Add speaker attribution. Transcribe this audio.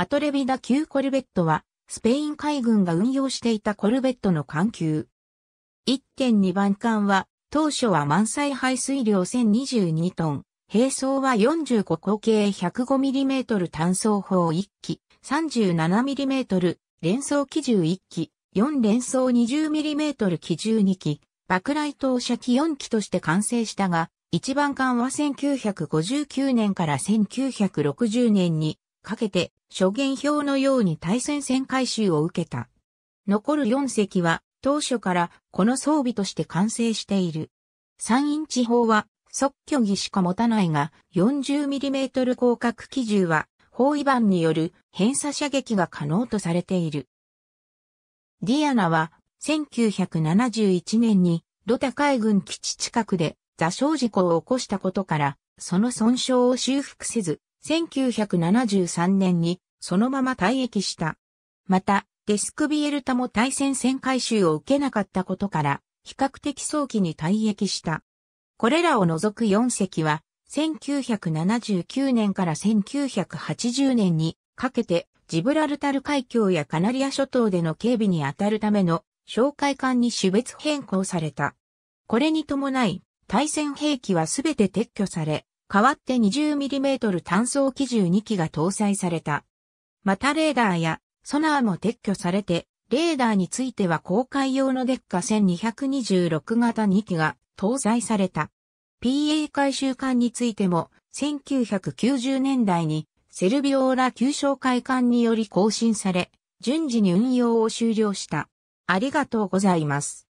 Speaker 1: アトレビダ級コルベットは、スペイン海軍が運用していたコルベットの艦級。1.2番艦は、当初は満載排水量1022トン、並走は45口径 105mm 単装砲1機、37mm、連装機銃1機、4連装 20mm 機銃2機、爆雷投射機4機として完成したが、1番艦は1959年から1960年にかけて、諸元表のように対戦線回収を受けた。残る4隻は、当初からこの装備として完成している。山陰地方は即虚偽しか持たないが、40mm 広角機銃は、包囲板による偏差射撃が可能とされている。ディアナは、1971年に、ロタ海軍基地近くで座礁事故を起こしたことから、その損傷を修復せず、1973年にそのまま退役した。また、デスクビエルタも対戦戦回収を受けなかったことから、比較的早期に退役した。これらを除く4隻は、1979年から1980年にかけてジブラルタル海峡やカナリア諸島での警備に当たるための哨戒艦に種別変更された。これに伴い、対戦兵器はすべて撤去され、代わって 20mm 単装機銃2機が搭載された。またレーダーやソナーも撤去されて、レーダーについては公開用のデッカ1226型2機が搭載された。PA 回収艦についても1990年代にセルビオーラ旧商会艦により更新され、順次に運用を終了した。ありがとうご
Speaker 2: ざいます。